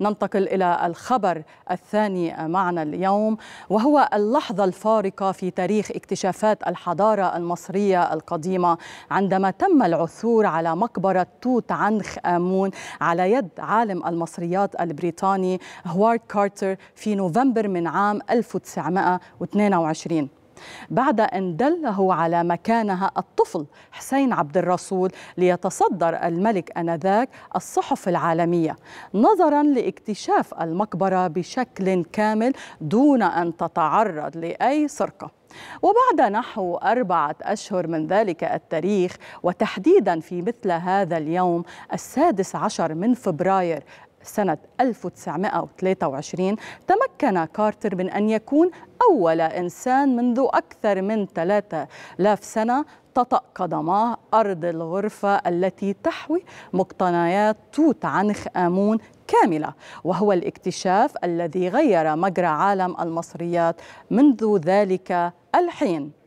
ننتقل إلى الخبر الثاني معنا اليوم وهو اللحظة الفارقة في تاريخ اكتشافات الحضارة المصرية القديمة عندما تم العثور على مقبرة توت عنخ آمون على يد عالم المصريات البريطاني هوارد كارتر في نوفمبر من عام 1922 بعد أن دله على مكانها الطفل حسين عبد الرسول ليتصدر الملك أنذاك الصحف العالمية نظرا لاكتشاف المقبرة بشكل كامل دون أن تتعرض لأي سرقة وبعد نحو أربعة أشهر من ذلك التاريخ وتحديدا في مثل هذا اليوم السادس عشر من فبراير سنة 1923 تمكن كارتر من أن يكون أول إنسان منذ أكثر من 3000 سنة تطأ قدماه أرض الغرفة التي تحوي مقتنيات توت عنخ آمون كاملة وهو الاكتشاف الذي غير مجرى عالم المصريات منذ ذلك الحين